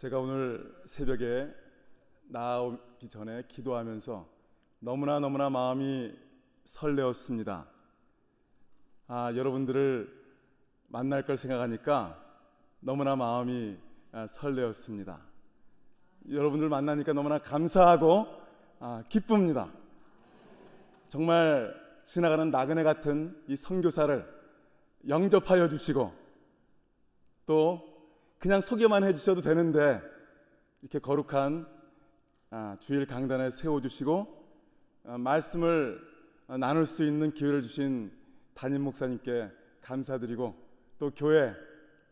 제가 오늘 새벽에 나오기 전에 기도하면서 너무나 너무나 마음이 설레었습니다. 아, 여러분들을 만날 걸 생각하니까 너무나 마음이 아, 설레었습니다. 여러분들 만나니까 너무나 감사하고 아, 기쁩니다. 정말 지나가는 나그네 같은 이 선교사를 영접하여 주시고 또 그냥 소개만 해주셔도 되는데 이렇게 거룩한 아, 주일 강단에 세워주시고 아, 말씀을 나눌 수 있는 기회를 주신 담임 목사님께 감사드리고 또 교회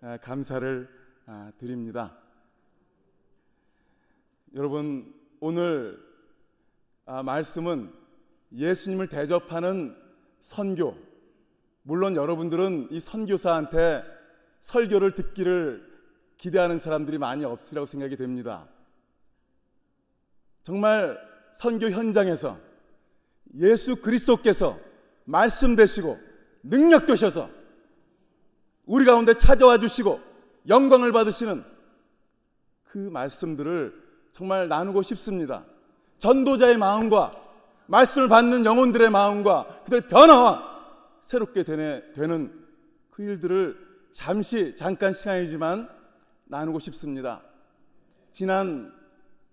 아, 감사를 드립니다. 여러분 오늘 말씀은 예수님을 대접하는 선교 물론 여러분들은 이 선교사한테 설교를 듣기를 기대하는 사람들이 많이 없으라고 생각이 됩니다. 정말 선교 현장에서 예수 그리스도께서 말씀 되시고 능력 되셔서 우리 가운데 찾아와 주시고 영광을 받으시는 그 말씀들을 정말 나누고 싶습니다. 전도자의 마음과 말씀을 받는 영혼들의 마음과 그들의 변화와 새롭게 되는 그 일들을 잠시 잠깐 시간이지만 나누고 싶습니다. 지난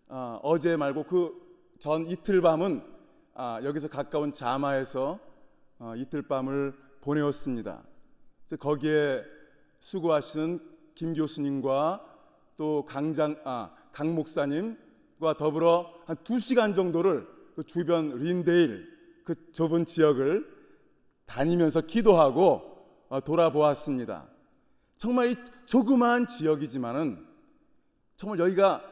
어, 어제 말고 그 전 이틀 밤은 아, 여기서 가까운 자마에서 어, 이틀 밤을 보내었습니다. 거기에 수고하시는 김 교수님과 또 강장 아, 강 목사님과 더불어 한 두 시간 정도를 그 주변 린데일 그 좁은 지역을 다니면서 기도하고 어, 돌아보았습니다. 정말 이 조그마한 지역이지만은 정말 여기가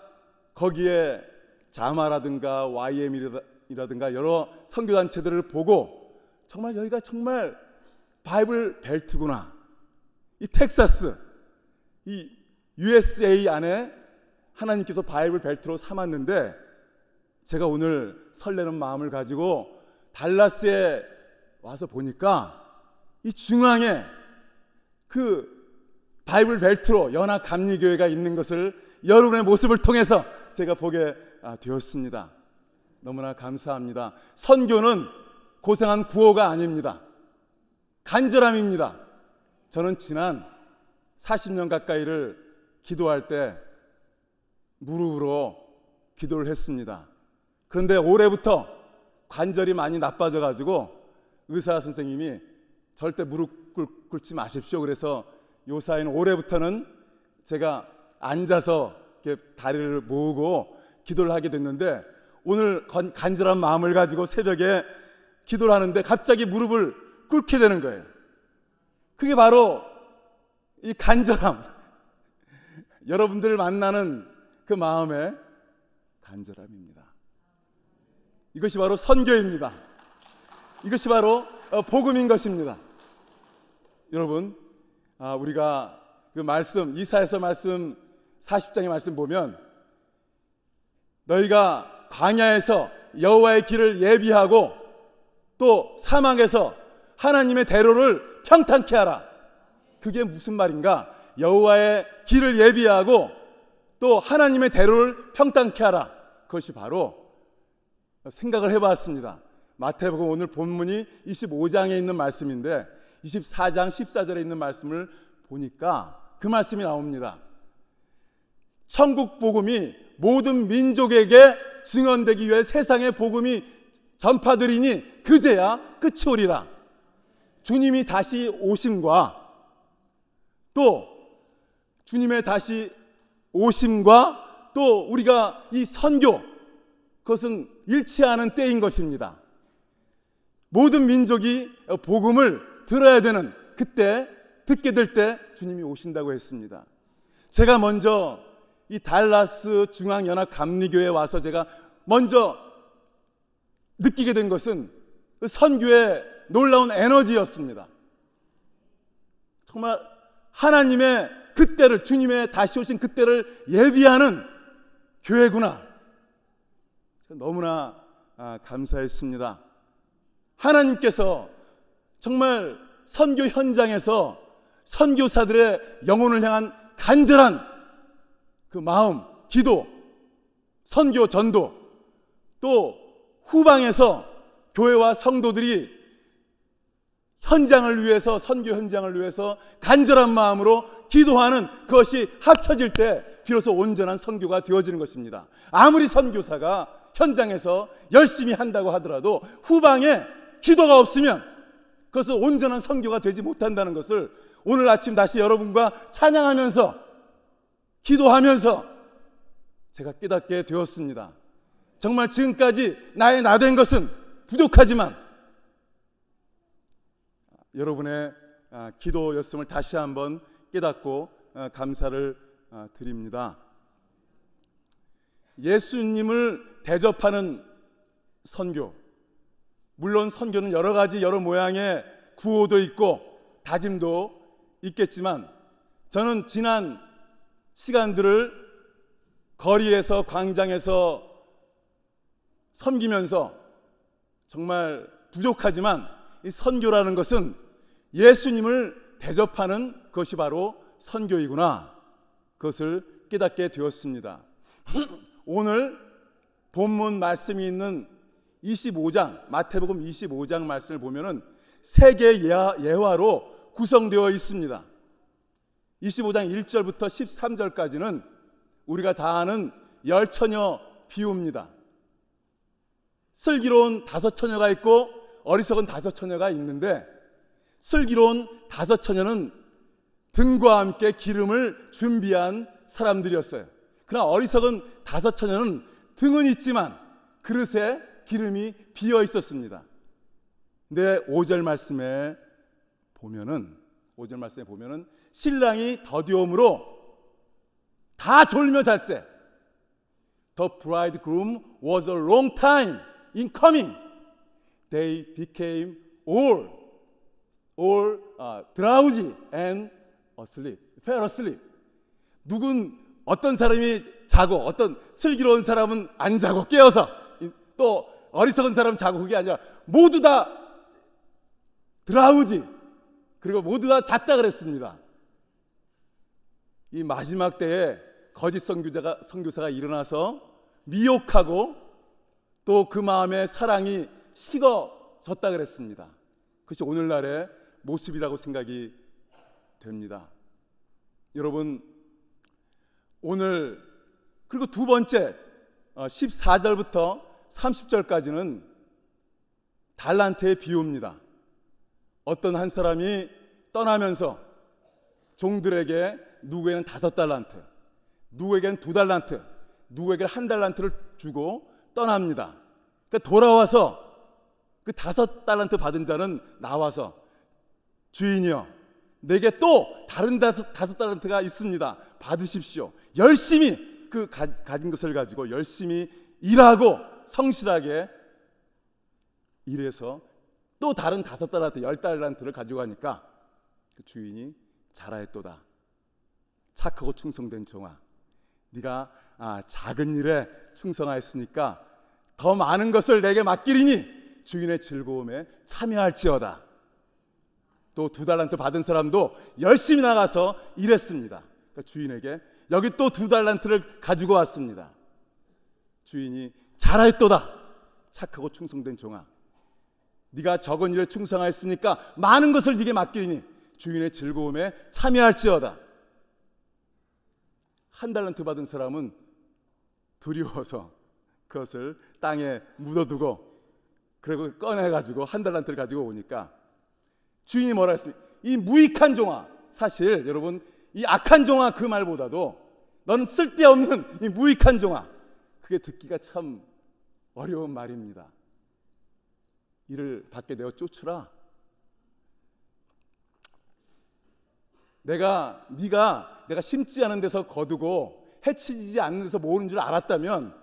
거기에 자마라든가 YM이라든가 여러 선교 단체들을 보고 정말 여기가 정말 바이블 벨트구나. 이 텍사스 이 USA 안에 하나님께서 바이블 벨트로 삼았는데 제가 오늘 설레는 마음을 가지고 달라스에 와서 보니까 이 중앙에 그 바이블 벨트로 연합 감리교회가 있는 것을 여러분의 모습을 통해서 제가 보게 아, 되었습니다. 너무나 감사합니다. 선교는 고생한 구호가 아닙니다. 간절함입니다. 저는 지난 40년 가까이를 기도할 때 무릎으로 기도를 했습니다. 그런데 올해부터 관절이 많이 나빠져 가지고 의사 선생님이 절대 무릎 꿇지 마십시오. 그래서 요사인 올해부터는 제가 앉아서 이렇게 다리를 모으고 기도를 하게 됐는데 오늘 간절한 마음을 가지고 새벽에 기도를 하는데 갑자기 무릎을 꿇게 되는 거예요. 그게 바로 이 간절함. 여러분들을 만나는 그 마음의 간절함입니다. 이것이 바로 선교입니다. 이것이 바로 어, 복음인 것입니다. 여러분, 아, 우리가 그 말씀 이사에서 말씀 40장의 말씀 보면 너희가 광야에서 여호와의 길을 예비하고 또 사막에서 하나님의 대로를 평탄케 하라. 그게 무슨 말인가? 여호와의 길을 예비하고 또 하나님의 대로를 평탄케 하라. 그것이 바로 생각을 해봤습니다. 마태복음 오늘 본문이 25장에 있는 말씀인데 24장 14절에 있는 말씀을 보니까 그 말씀이 나옵니다. 천국 복음이 모든 민족에게 증언되기 위해 세상의 복음이 전파되리니 그제야 끝이 오리라. 주님이 다시 오심과 또 주님의 다시 오심과 또 우리가 이 선교 그것은 일치하는 때인 것입니다. 모든 민족이 복음을 들어야 되는 그때 듣게 될 때 주님이 오신다고 했습니다. 제가 먼저 이 달라스 중앙연합 감리교회 와서 제가 먼저 느끼게 된 것은 그 선교의 놀라운 에너지였습니다. 정말 하나님의 그때를 주님의 다시 오신 그때를 예비하는 교회구나. 너무나 아, 감사했습니다. 하나님께서 정말 선교 현장에서 선교사들의 영혼을 향한 간절한 그 마음, 기도, 선교 전도, 또 후방에서 교회와 성도들이 현장을 위해서 선교 현장을 위해서 간절한 마음으로 기도하는 그것이 합쳐질 때 비로소 온전한 선교가 되어지는 것입니다. 아무리 선교사가 현장에서 열심히 한다고 하더라도 후방에 기도가 없으면 그것은 온전한 성교가 되지 못한다는 것을 오늘 아침 다시 여러분과 찬양하면서 기도하면서 제가 깨닫게 되었습니다. 정말 지금까지 나의 나된 것은 부족하지만 여러분의 아, 기도였음을 다시 한번 깨닫고 아, 감사를 아, 드립니다. 예수님을 대접하는 선교. 물론 선교는 여러 가지 여러 모양의 구호도 있고 다짐도 있겠지만 저는 지난 시간들을 거리에서 광장에서 섬기면서 정말 부족하지만 이 선교라는 것은 예수님을 대접하는 것이 바로 선교이구나 그것을 깨닫게 되었습니다. 오늘 본문 말씀이 있는 25장 마태복음 25장 말씀을 보면은 세계 예화로 구성되어 있습니다. 25장 1절부터 13절까지는 우리가 다 아는 열 처녀 비유입니다. 슬기로운 다섯 처녀가 있고 어리석은 다섯 처녀가 있는데 슬기로운 다섯 처녀는 등과 함께 기름을 준비한 사람들이었어요. 그러나 어리석은 다섯 처녀는 등은 있지만 그릇에 기름이 비어 있었습니다. 근데 5절 말씀에 보면은 5절 말씀에 보면은 신랑이 더디움으로 다 졸며 잤세. The bridegroom was a long time in coming. They became all, all uh, drowsy and asleep, fell asleep. 누군 어떤 사람이 자고 어떤 슬기로운 사람은 안 자고 깨어서 또 어리석은 사람 자고 그게 아니라 모두 다 드라우지 그리고 모두 다 잤다 그랬습니다. 이 마지막 때에 거짓 선교자가 선교사가 일어나서 미혹하고 또 그마음에 사랑이 식어졌다 그랬습니다. 그것이 오늘날의 모습이라고 생각이 됩니다. 여러분 오늘 그리고 두 번째 14절부터 어, 30절까지는 달란트의 비유입니다. 어떤 한 사람이 떠나면서 종들에게 누구에게는 다섯 달란트, 누구에게는 두 달란트, 누구에게는 한 달란트를 주고 떠납니다. 그러니까 돌아와서 그 다섯 달란트 받은 자는 나와서 주인이여 내게 또 다른 다섯, 다섯 달란트가 있습니다. 받으십시오. 열심히 그 가, 가진 것을 가지고 열심히 일하고 성실하게 일해서 또 다른 다섯 달한테 열 달란트를 가져가니까 그 주인이 잘하였도다. 착하고 충성된 종아, 네가 아, 작은 일에 충성하였으니까 더 많은 것을 내게 맡기리니 주인의 즐거움에 참여할지어다. 또 두 달란트 받은 사람도 열심히 나가서 일했습니다. 그 주인에게 여기 또 두 달란트를 가지고 왔습니다. 주인이 잘할도다 착하고 충성된 종아 네가 적은 일에 충성하였으니까 많은 것을 네게 맡기니 주인의 즐거움에 참여할지어다 한 달란트 받은 사람은 두려워서 그것을 땅에 묻어두고 그리고 꺼내가지고 한 달란트를 가지고 오니까 주인이 뭐라 했습니까? 이 무익한 종아 사실 여러분 이 악한 종아 그 말보다도 너는 쓸데없는 이 무익한 종아 그게 듣기가 참 어려운 말입니다. 이를 받게 되어 쫓으라. 내가 네가 내가 심지 않은 데서 거두고 해치지 않는 데서 모으는 줄 알았다면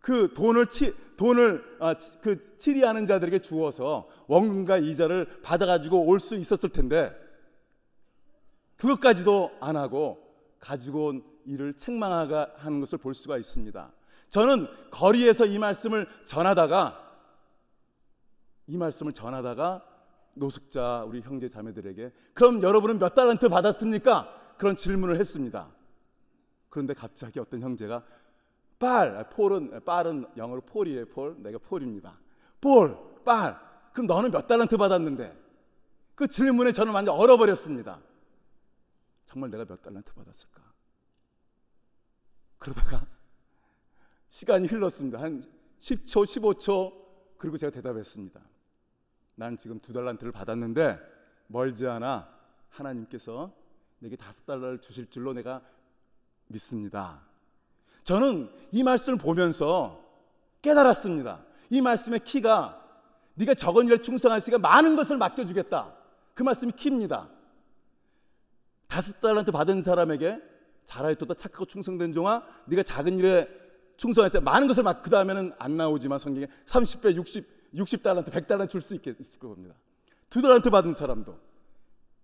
그 돈을 치 돈을 아, 그 치리하는 자들에게 주어서 원금과 이자를 받아가지고 올 수 있었을 텐데 그것까지도 안 하고 가지고 온 일을 책망하는 것을 볼 수가 있습니다. 저는 거리에서 이 말씀을 전하다가 이 말씀을 전하다가 노숙자 우리 형제 자매들에게 그럼 여러분은 몇 달란트 받았습니까? 그런 질문을 했습니다. 그런데 갑자기 어떤 형제가 빨 폴은 빨은 영어로 폴이에요 폴 내가 폴입니다. 폴 빨. 그럼 너는 몇 달란트 받았는데? 그 질문에 저는 완전 얼어버렸습니다. 정말 내가 몇 달란트 받았을까? 그러다가 시간이 흘렀습니다. 한 10초, 15초 그리고 제가 대답했습니다. 난 지금 두 달란트를 받았는데 멀지 않아 하나님께서 내게 다섯 달러를 주실 줄로 내가 믿습니다. 저는 이 말씀을 보면서 깨달았습니다. 이 말씀의 키가 네가 적은 일에 충성하였으니까 많은 것을 맡겨주겠다. 그 말씀이 키입니다. 다섯 달란트 받은 사람에게 잘하였도다 착하고 충성된 종아 네가 작은 일에 충성했어요. 많은 것을 막그 다음에는 안 나오지만 성경에 30배, 60, 60달란트, 1 0 0달란줄수 있을 겁니다. 두 달란트 받은 사람도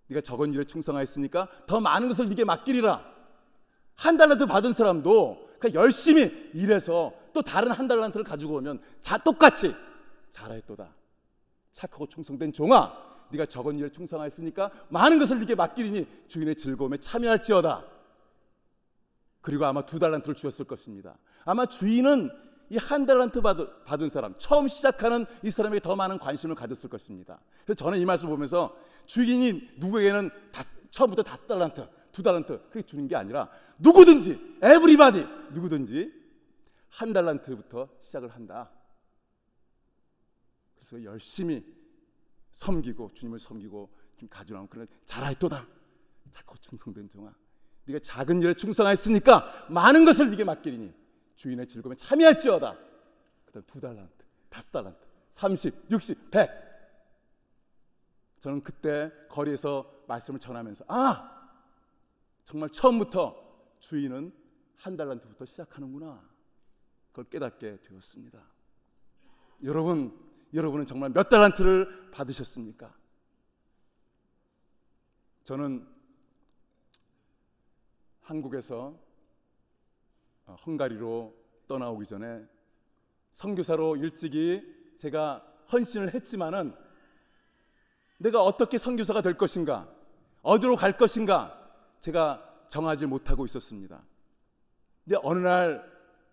네가 적은 일에 충성하였으니까 더 많은 것을 네게 맡기리라. 한 달란트 받은 사람도 그 열심히 일해서 또 다른 한 달란트를 가지고 오면 자 똑같이 잘하였도다. 착하고 충성된 종아, 네가 적은 일에 충성하였으니까 많은 것을 네게 맡기리니 주인의 즐거움에 참여할지어다. 그리고 아마 두 달란트를 주었을 것입니다. 아마 주인은 이 한 달란트 받은 사람, 처음 시작하는 이 사람에게 더 많은 관심을 가졌을 것입니다. 그래서 저는 이 말씀 보면서 주인이 누구에게는 다, 처음부터 다섯 달란트, 두 달란트 그렇게 주는 게 아니라 누구든지, 에브리바디, 누구든지 한 달란트부터 시작을 한다. 그래서 열심히 섬기고 주님을 섬기고 가져나온 그런 자라이다 자꾸 충성된 종아. 네가 작은 일에 충성하였으니까 많은 것을 네게 맡기리니 주인의 즐거움에 참여할지어다. 그다음 두 달란트, 다섯 달란트, 삼십, 육십, 백. 저는 그때 거리에서 말씀을 전하면서 아 정말 처음부터 주인은 한 달란트부터 시작하는구나 그걸 깨닫게 되었습니다. 여러분 여러분은 정말 몇 달란트를 받으셨습니까? 저는 한국에서 어, 헝가리로 떠나오기 전에 선교사로 일찍이 제가 헌신을 했지만은 내가 어떻게 선교사가 될 것인가, 어디로 갈 것인가 제가 정하지 못하고 있었습니다. 근데 어느 날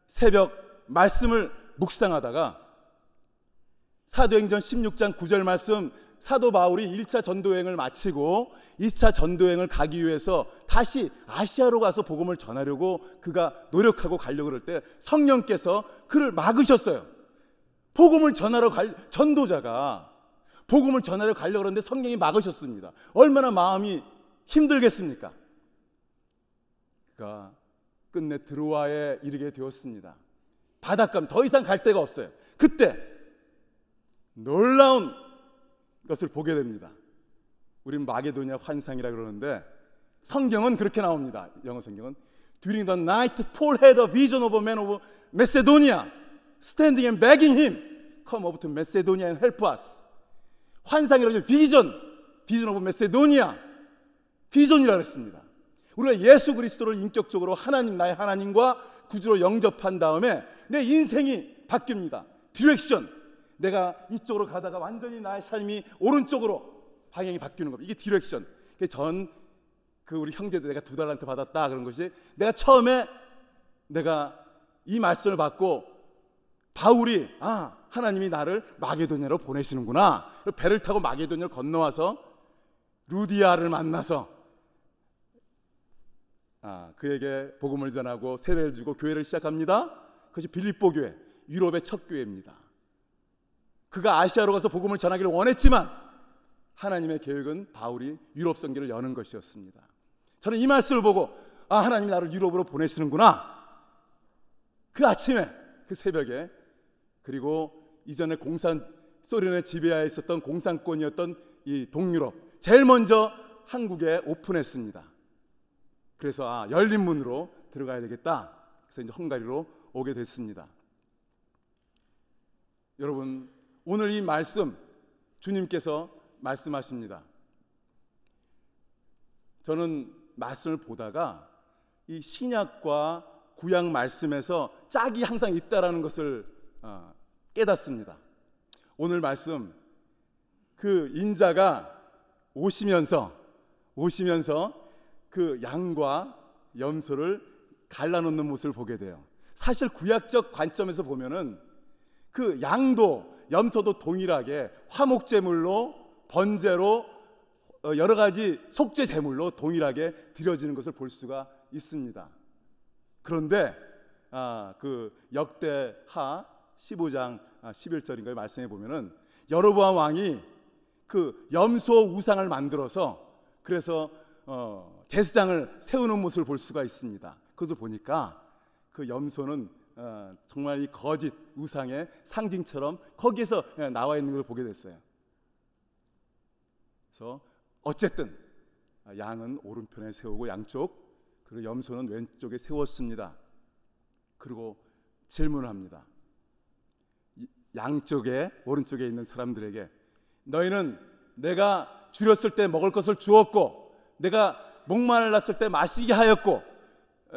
새벽 말씀을 묵상하다가 사도행전 16장 9절 말씀 사도 바울이 1차 전도행을 마치고 2차 전도행을 가기 위해서 다시 아시아로 가서 복음을 전하려고 그가 노력하고 가려고 그럴 때 성령께서 그를 막으셨어요. 복음을 전하러 갈 전도자가 복음을 전하러 가려고 그러는데 성령이 막으셨습니다. 얼마나 마음이 힘들겠습니까? 그가 끝내 드로아에 이르게 되었습니다. 바닷감 더 이상 갈 데가 없어요. 그때 놀라운 것을 보게 됩니다. 우리 마게도냐 환상이라 그러는데 성경은 그렇게 나옵니다. 영어 성경은 During the night, Paul had a vision of a man of Macedonia standing and begging him, come up to Macedonia and help us. 환상이라죠. 비전, 비전 오브 메세도니아, 비전이라 그랬습니다. 우리가 예수 그리스도를 인격적으로 하나님 나의 하나님과 구주로 영접한 다음에 내 인생이 바뀝니다. 디렉션, 내가 이쪽으로 가다가 완전히 나의 삶이 오른쪽으로 방향이 바뀌는 겁니다. 이게 디렉션. 전그 우리 형제들 내가 두 달한테 받았다 그런 것이 내가 처음에 내가 이 말씀을 받고 바울이 아 하나님이 나를 마게도냐로 보내시는구나 배를 타고 마게도냐를 건너와서 루디아를 만나서 아, 그에게 복음을 전하고 세례를 주고 교회를 시작합니다. 그것이 빌립보 교회, 유럽의 첫 교회입니다. 그가 아시아로 가서 복음을 전하기를 원했지만 하나님의 계획은 바울이 유럽 성교를 여는 것이었습니다. 저는 이 말씀을 보고 아 하나님이 나를 유럽으로 보내시는구나. 그 아침에 그 새벽에 그리고 이전에 공산 소련의 지배하에 있었던 공산권이었던 이 동유럽 제일 먼저 한국에 오픈했습니다. 그래서 아 열린 문으로 들어가야 되겠다. 그래서 이제 헝가리로 오게 됐습니다. 여러분 오늘 이 말씀 주님께서 말씀하십니다. 저는 말씀을 보다가 이 신약과 구약 말씀에서 짝이 항상 있다라는 것을 아, 깨닫습니다. 오늘 말씀 그 인자가 오시면서 오시면서 그 양과 염소를 갈라놓는 모습을 보게 돼요. 사실 구약적 관점에서 보면은 그 양도 염소도 동일하게 화목제물로 번제로 어, 여러 가지 속죄 제물로 동일하게 드려지는 것을 볼 수가 있습니다. 그런데 아, 그 역대하 15장 11절인가에 아, 말씀해 보면은 여로보암 왕이 그 염소 우상을 만들어서 그래서 어, 제사장을 세우는 모습을 볼 수가 있습니다. 그것을 보니까 그 염소는 어, 정말 이 거짓 우상의 상징처럼 거기에서 예, 나와 있는 걸 보게 됐어요. 그래서 어쨌든 양은 오른편에 세우고 양쪽 그리고 염소는 왼쪽에 세웠습니다. 그리고 질문을 합니다. 양쪽에 오른쪽에 있는 사람들에게 너희는 내가 줄였을 때 먹을 것을 주었고 내가 목마를랐을때 마시게 하였고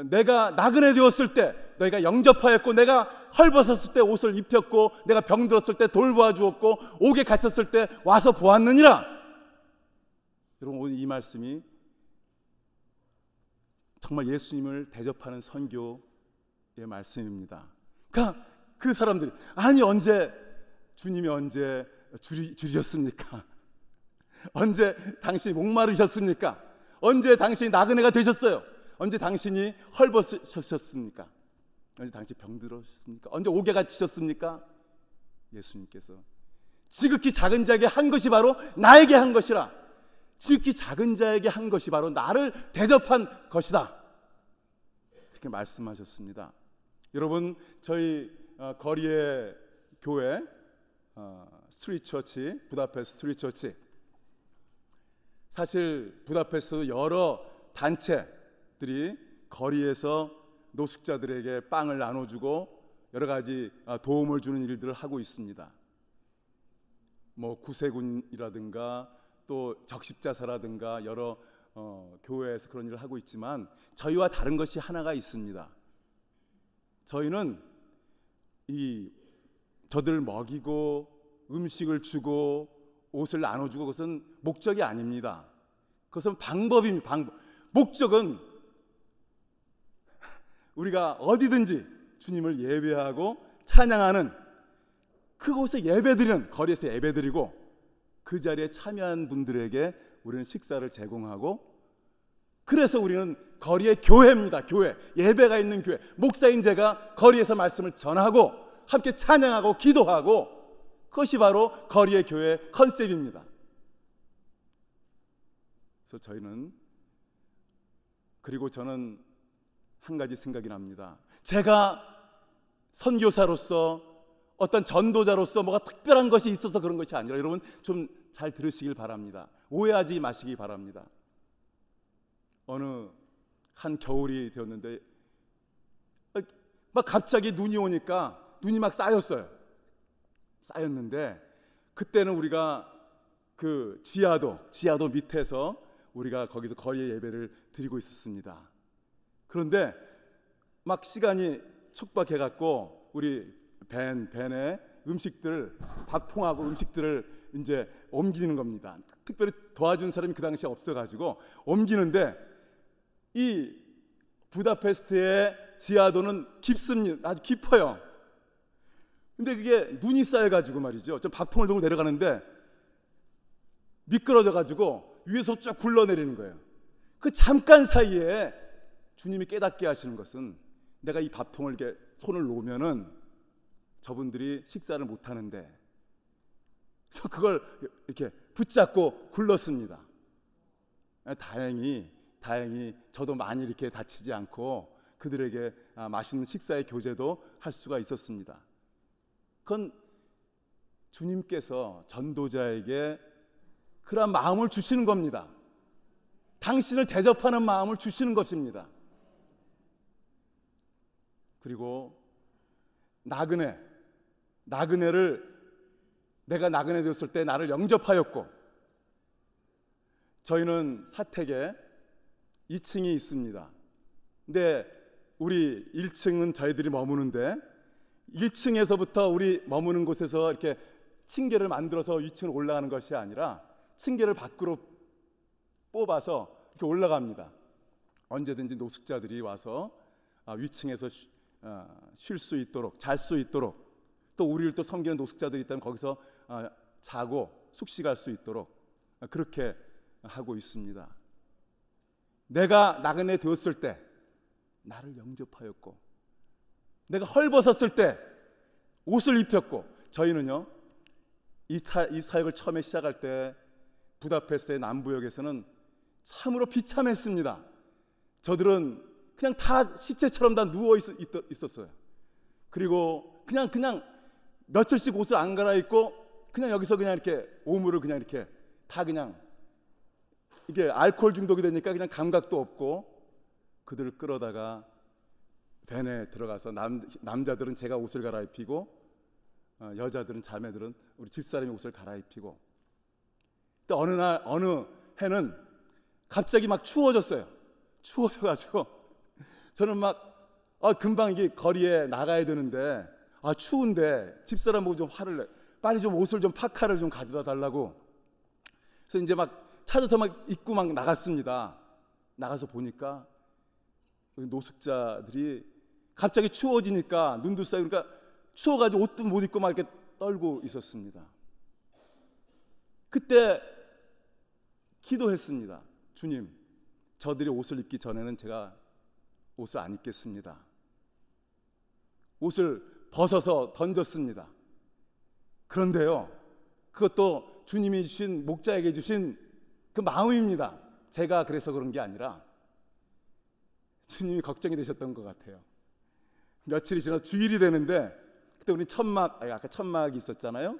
내가 나그네 되었을 때 너희가 영접하였고 내가 헐벗었을 때 옷을 입혔고 내가 병들었을 때 돌보아 주었고 옥에 갇혔을 때 와서 보았느니라. 여러분 오늘 이 말씀이 정말 예수님을 대접하는 선교의 말씀입니다. 그러니까 그 사람들이 아니 언제 주님이 언제 줄이, 줄이셨습니까? 언제 당신이 목마르셨습니까? 언제 당신이 나그네가 되셨어요? 언제 당신이 헐벗으셨습니까? 언제 당시 병들었습니까? 언제 오개가 치셨습니까? 예수님께서 지극히 작은 자에게 한 것이 바로 나에게 한 것이라. 지극히 작은 자에게 한 것이 바로 나를 대접한 것이다. 그렇게 말씀하셨습니다. 여러분, 저희 어, 거리의 교회 어, 스트리 처치, 부다페스트 스트리 처치. 사실 부다페스트도 여러 단체들이 거리에서 노숙자들에게 빵을 나눠주고 여러 가지 아, 도움을 주는 일들을 하고 있습니다. 뭐 구세군이라든가 또 적십자사라든가 여러 어, 교회에서 그런 일을 하고 있지만 저희와 다른 것이 하나가 있습니다. 저희는 이 저들 먹이고 음식을 주고 옷을 나눠주고 그것은 목적이 아닙니다. 그것은 방법입니다. 방법. 목적은 우리가 어디든지 주님을 예배하고 찬양하는 그곳에 예배드리는 거리에서 예배드리고 그 자리에 참여한 분들에게 우리는 식사를 제공하고 그래서 우리는 거리의 교회입니다. 교회 예배가 있는 교회 목사인 제가 거리에서 말씀을 전하고 함께 찬양하고 기도하고 그것이 바로 거리의 교회 컨셉입니다. 그래서 저희는 그리고 저는 한 가지 생각이 납니다. 제가 선교사로서 어떤 전도자로서 뭐가 특별한 것이 있어서 그런 것이 아니라 여러분 좀 잘 들으시길 바랍니다. 오해하지 마시기 바랍니다. 어느 한 겨울이 되었는데 어, 막 갑자기 눈이 오니까 눈이 막 쌓였어요. 쌓였는데 그때는 우리가 그 지하도 지하도 밑에서 우리가 거기서 거의 예배를 드리고 있었습니다. 그런데 막 시간이 촉박해 갖고 우리 벤 벤의 음식들밥 통하고 음식들을 이제 옮기는 겁니다. 특별히 도와준 사람이 그 당시에 없어 가지고 옮기는데 이 부다페스트의 지하도는 깊습니다. 아주 깊어요. 근데 그게 눈이 쌓여 가지고 말이죠. 저 밥통을 들고 내려가는데 미끄러져 가지고 위에서 쫙 굴러내리는 거예요. 그 잠깐 사이에 주님이 깨닫게 하시는 것은 내가 이 밥통을 이렇게 손을 놓으면은 저분들이 식사를 못 하는데 그래서 그걸 이렇게 붙잡고 굴렀습니다. 아, 다행히 다행히 저도 많이 이렇게 다치지 않고 그들에게 아, 맛있는 식사의 교제도 할 수가 있었습니다. 그건 주님께서 전도자에게 그러한 마음을 주시는 겁니다. 당신을 대접하는 마음을 주시는 것입니다. 그리고 나그네, 나그네를 내가 나그네 되었을 때 나를 영접하였고 저희는 사택에 2층이 있습니다. 근데 우리 1층은 저희들이 머무는데 1층에서부터 우리 머무는 곳에서 이렇게 층계를 만들어서 2층으로 올라가는 것이 아니라 층계를 밖으로 뽑아서 이렇게 올라갑니다. 언제든지 노숙자들이 와서 아, 위층에서 어, 쉴수 있도록 잘 수 있도록 또 우리를 또 섬기는 노숙자들이 있다면 거기서 어, 자고 숙식할 수 있도록 어, 그렇게 하고 있습니다. 내가 나그네 되었을 때 나를 영접하였고 내가 헐벗었을 때 옷을 입혔고 저희는요 이, 차, 이 사역을 처음에 시작할 때 부다페스트의 남부역에서는 참으로 비참했습니다. 저들은 그냥 다 시체처럼 다 누워 있, 있었어요. 그리고 그냥 그냥 며칠씩 옷을 안 갈아입고 그냥 여기서 그냥 이렇게 오물을 그냥 이렇게 다 그냥 이게 알코올 중독이 되니까 그냥 감각도 없고 그들을 끌어다가 벤에 들어가서 남, 남자들은 제가 옷을 갈아입히고 어, 여자들은 자매들은 우리 집사람이 옷을 갈아입히고 또 어느 날 어느 해는 갑자기 막 추워졌어요. 추워져가지고 저는 막 아, 금방 이게 거리에 나가야 되는데 아 추운데 집사람 보고 좀 화를 내. 빨리 좀 옷을 좀 파카를 좀 가져다 달라고. 그래서 이제 막 찾아서 막 입고 막 나갔습니다. 나가서 보니까 노숙자들이 갑자기 추워지니까 눈도 쌓이고 그러니까 추워가지고 옷도 못 입고 막 이렇게 떨고 있었습니다. 그때 기도했습니다. 주님, 저들이 옷을 입기 전에는 제가 옷을 안 입겠습니다. 옷을 벗어서 던졌습니다. 그런데요, 그것도 주님이 주신 목자에게 주신 그 마음입니다. 제가 그래서 그런 게 아니라 주님이 걱정이 되셨던 것 같아요. 며칠이 지나 주일이 되는데 그때 우리 천막 아, 아까 천막이 있었잖아요.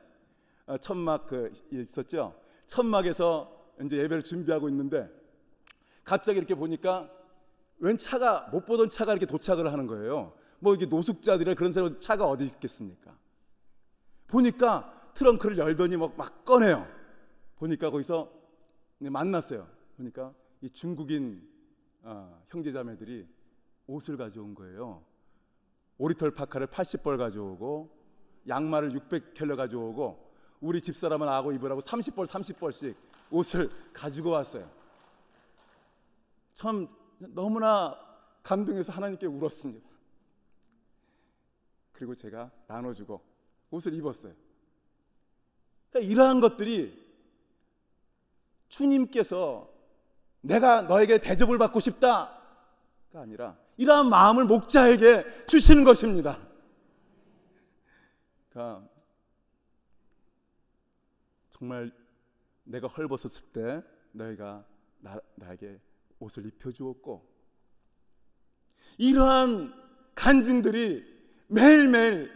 아, 천막 그 있었죠. 천막에서 이제 예배를 준비하고 있는데 갑자기 이렇게 보니까 웬 차가 못 보던 차가 이렇게 도착을 하는 거예요. 뭐 이게 노숙자들이 그런 사람 차가 어디 있겠습니까? 보니까 트렁크를 열더니 막, 막 꺼내요. 보니까 거기서 네, 만났어요. 보니까 이 중국인 어, 형제자매들이 옷을 가져온 거예요. 오리털 파카를 80벌 가져오고 양말을 600켤레 가져오고 우리 집사람은 아고 입으라고 30벌 30벌씩 옷을 가지고 왔어요. 참 너무나 감동해서 하나님께 울었습니다. 그리고 제가 나눠주고 옷을 입었어요. 그러니까 이러한 것들이 주님께서 내가 너에게 대접을 받고 싶다가 아니라 이러한 마음을 목자에게 주시는 것입니다. 그러니까 정말 내가 헐벗었을 때 너희가 나, 나에게 옷을 입혀주었고 이러한 간증들이 매일매일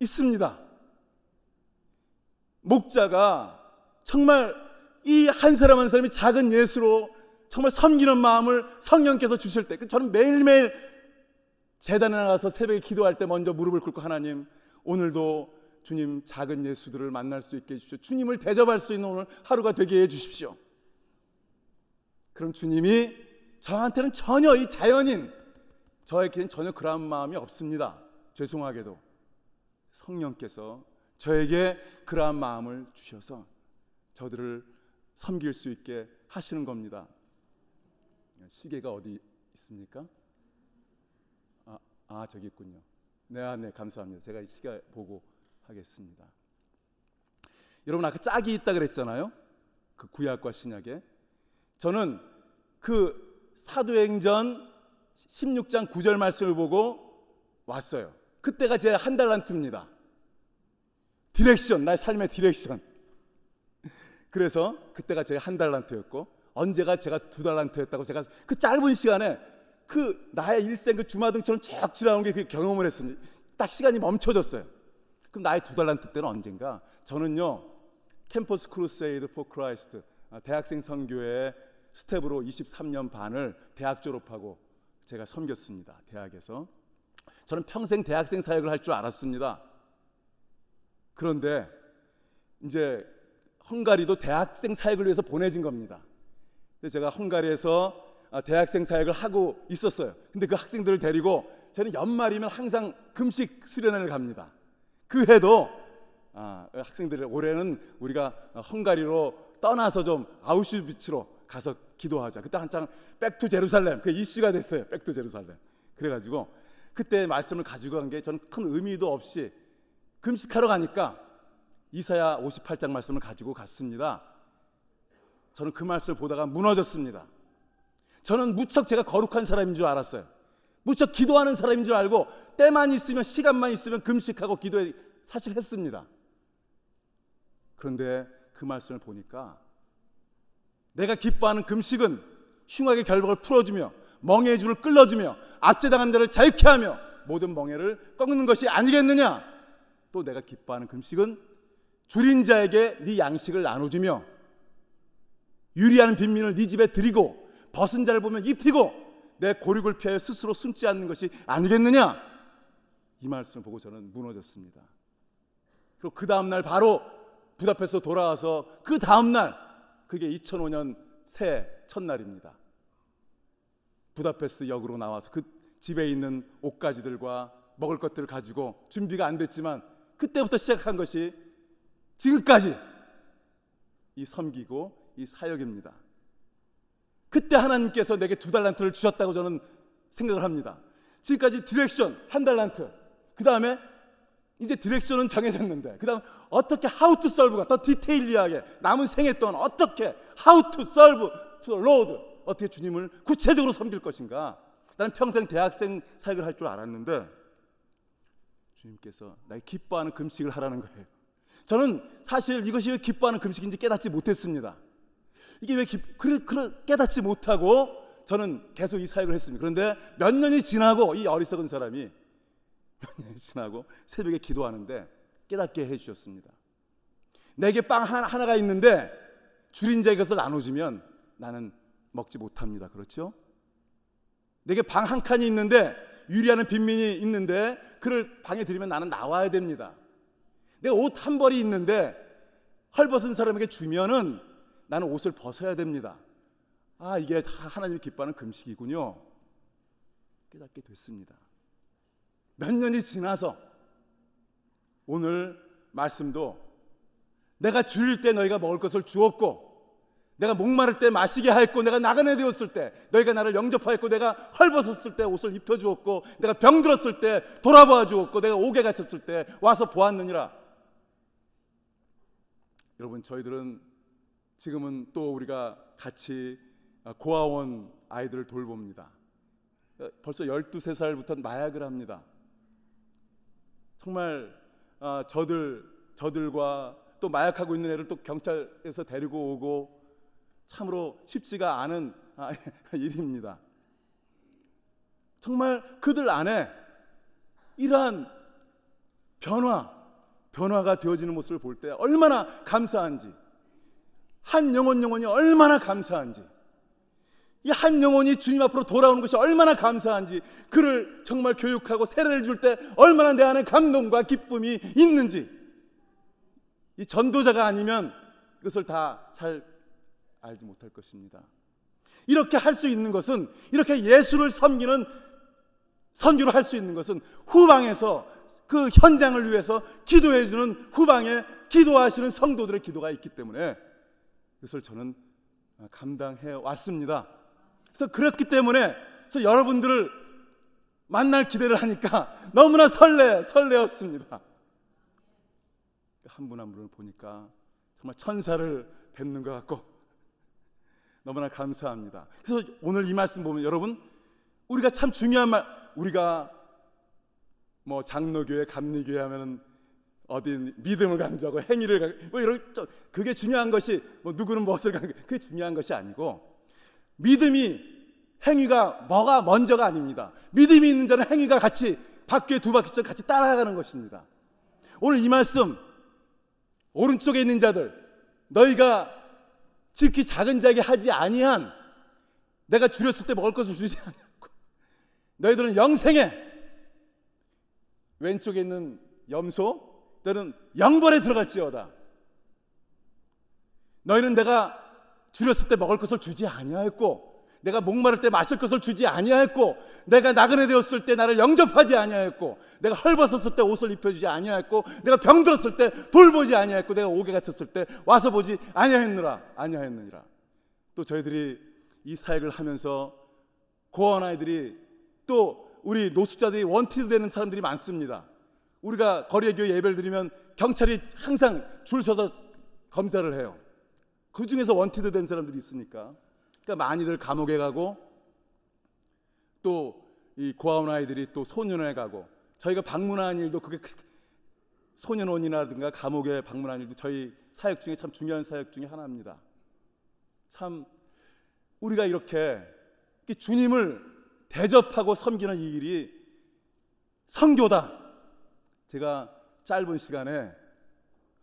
있습니다. 목자가 정말 이 한 사람 한 사람이 작은 예수로 정말 섬기는 마음을 성령께서 주실 때 그러니까 저는 매일매일 재단에 나가서 새벽에 기도할 때 먼저 무릎을 꿇고 하나님 오늘도 주님 작은 예수들을 만날 수 있게 해주십시오. 주님을 대접할 수 있는 오늘 하루가 되게 해주십시오. 그럼 주님이 저한테는 전혀 이 자연인 저에게는 전혀 그러한 마음이 없습니다. 죄송하게도 성령께서 저에게 그러한 마음을 주셔서 저들을 섬길 수 있게 하시는 겁니다. 시계가 어디 있습니까? 아, 아 저기 있군요. 네, 아, 네, 감사합니다. 제가 이 시계 보고 하겠습니다. 여러분 아까 짝이 있다 그랬잖아요. 그 구약과 신약에 저는 그 사도행전 16장 9절 말씀을 보고 왔어요. 그때가 제 한 달란트입니다. 디렉션, 나의 삶의 디렉션. 그래서 그때가 제 한 달란트였고 언제가 제가 두 달란트였다고 제가 그 짧은 시간에 그 나의 일생 그 주마등처럼 쫙 지나온 게 그 경험을 했습니다. 딱 시간이 멈춰졌어요. 그럼 나의 두 달란트 때는 언젠가 저는요 캠퍼스 크루세이드 포 크라이스트 아, 대학생 선교회 스텝으로 23년 반을 대학 졸업하고 제가 섬겼습니다. 대학에서. 저는 평생 대학생 사역을 할 줄 알았습니다. 그런데 이제 헝가리도 대학생 사역을 위해서 보내진 겁니다. 제가 헝가리에서 아, 대학생 사역을 하고 있었어요. 근데 그 학생들을 데리고 저는 연말이면 항상 금식 수련회를 갑니다. 그 해도 아, 학생들 올해는 우리가 헝가리로 떠나서 좀 아우슈비츠로 가서 기도하자. 그때 한창 백투 제루살렘 그 이슈가 됐어요. 백투 제루살렘. 그래가지고 그때 말씀을 가지고 간 게 저는 큰 의미도 없이 금식하러 가니까 이사야 58장 말씀을 가지고 갔습니다. 저는 그 말씀을 보다가 무너졌습니다. 저는 무척 제가 거룩한 사람인 줄 알았어요. 무척 기도하는 사람인 줄 알고 때만 있으면 시간만 있으면 금식하고 기도해 사실 했습니다. 그런데 그 말씀을 보니까 내가 기뻐하는 금식은 흉악의 결박을 풀어주며 멍해의 줄을 끌어주며 압제당한 자를 자유케 하며 모든 멍해를 꺾는 것이 아니겠느냐? 또 내가 기뻐하는 금식은 줄인 자에게 네 양식을 나눠주며 유리하는 빈민을 네 집에 들이고 벗은 자를 보면 입히고 내 고륙을 피하여 스스로 숨지 않는 것이 아니겠느냐? 이 말씀을 보고 저는 무너졌습니다. 그리고 그 다음날 바로 부답해서 돌아와서 그 다음날 그게 2005년 새 첫날입니다. 부다페스트 역으로 나와서 그 집에 있는 옷가지들과 먹을 것들을 가지고 준비가 안 됐지만 그때부터 시작한 것이 지금까지 이 섬기고 이 사역입니다. 그때 하나님께서 내게 두 달란트를 주셨다고 저는 생각을 합니다. 지금까지 디렉션 한 달란트, 그 다음에 이제 디렉션은 정해졌는데 그다음 어떻게 how to solve가 더 디테일리하게 남은 생애 동안 어떻게 how to solve to road 어떻게 주님을 구체적으로 섬길 것인가 나는 평생 대학생 사역을 할 줄 알았는데 주님께서 나날 기뻐하는 금식을 하라는 거예요 저는 사실 이것이 왜 기뻐하는 금식인지 깨닫지 못했습니다 이게 왜 기, 그그 깨닫지 못하고 저는 계속 이 사역을 했습니다 그런데 몇 년이 지나고 이 어리석은 사람이 몇년 지나고 새벽에 기도하는데 깨닫게 해주셨습니다. 내게 빵 하나, 가 있는데 줄인 자의 것을 나눠주면 나는 먹지 못합니다. 그렇죠? 내게 방 한 칸이 있는데 유리하는 빈민이 있는데 그를 방에 들이면 나는 나와야 됩니다. 내가 옷 한 벌이 있는데 헐벗은 사람에게 주면은 나는 옷을 벗어야 됩니다. 아 이게 하나님이 기뻐하는 금식이군요. 깨닫게 됐습니다. 몇 년이 지나서 오늘 말씀도 내가 줄일 때 너희가 먹을 것을 주었고 내가 목마를 때 마시게 하였고 내가 나가내 되었을 때 너희가 나를 영접하였고 내가 헐벗었을 때 옷을 입혀 주었고 내가 병들었을 때 돌아보아 주었고 내가 옥에 갇혔을 때 와서 보았느니라 여러분 저희들은 지금은 또 우리가 같이 고아원 아이들을 돌봅니다 벌써 12, 13살부터 마약을 합니다 정말 아, 저들 저들과 또 마약하고 있는 애를 또 경찰에서 데리고 오고 참으로 쉽지가 않은 아, 일입니다. 정말 그들 안에 이러한 변화, 변화가 되어지는 모습을 볼 때 얼마나 감사한지, 한 영혼 영혼이 얼마나 감사한지, 이한 영혼이 주님 앞으로 돌아오는 것이 얼마나 감사한지 그를 정말 교육하고 세례를 줄 때 얼마나 내 안에 감동과 기쁨이 있는지 이 전도자가 아니면 그것을다 잘 알지 못할 것입니다. 이렇게 할 수 있는 것은 이렇게 예수를 섬기는 선교로할 수 있는 것은 후방에서 그 현장을 위해서 기도해 주는 후방에 기도하시는 성도들의 기도가 있기 때문에 그것을 저는 감당해 왔습니다. 그래서 그렇기 때문에 저 여러분들을 만날 기대를 하니까 너무나 설레 설레었습니다. 한 분 한 분을 보니까 정말 천사를 뵙는 것 같고 너무나 감사합니다. 그래서 오늘 이 말씀 보면 여러분 우리가 참 중요한 말 우리가 뭐 장로교회 감리교회 하면은 어디 믿음을 강조하고 행위를 뭐 이런 그게 중요한 것이 뭐 누구는 무엇을 강조 그게 중요한 것이 아니고 믿음이 행위가 뭐가 먼저가 아닙니다. 믿음이 있는 자는 행위가 같이 바퀴두바퀴 같이 따라가는 것입니다. 오늘 이 말씀 오른쪽에 있는 자들 너희가 지히 작은 자에게 하지 아니한 내가 줄였을 때 먹을 것을 주지 않고 너희들은 영생에 왼쪽에 있는 염소 너는 영벌에 들어갈지어다 너희는 내가 줄였을 때 먹을 것을 주지 아니하였고 내가 목마를 때 마실 것을 주지 아니하였고 내가 나그네 되었을 때 나를 영접하지 아니하였고 내가 헐벗었을 때 옷을 입혀주지 아니하였고 내가 병들었을 때 돌보지 아니하였고 내가 옥에 갇혔을 때 와서 보지 아니하였느라 아니하였느니라 또 저희들이 이 사역을 하면서 고아원 아이들이 또 우리 노숙자들이 원티드 되는 사람들이 많습니다 우리가 거리에 교회 예배를 드리면 경찰이 항상 줄 서서 검사를 해요 그 중에서 원티드 된 사람들이 있으니까. 그러니까 많이들 감옥에 가고 또 이 고아원 아이들이 또 소년원에 가고 저희가 방문한 일도 그게 그 소년원이라든가 감옥에 방문한 일도 저희 사역 중에 참 중요한 사역 중에 하나입니다. 참 우리가 이렇게 주님을 대접하고 섬기는 이 일이 선교다. 제가 짧은 시간에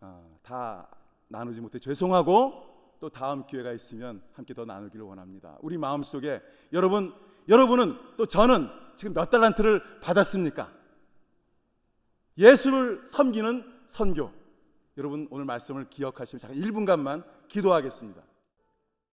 아, 다 나누지 못해 죄송하고 또 다음 기회가 있으면 함께 더 나누기를 원합니다. 우리 마음속에 여러분, 여러분은 또 저는 지금 몇 달란트를 받았습니까? 예수를 섬기는 선교. 여러분 오늘 말씀을 기억하시면 잠깐 1분간만 기도하겠습니다.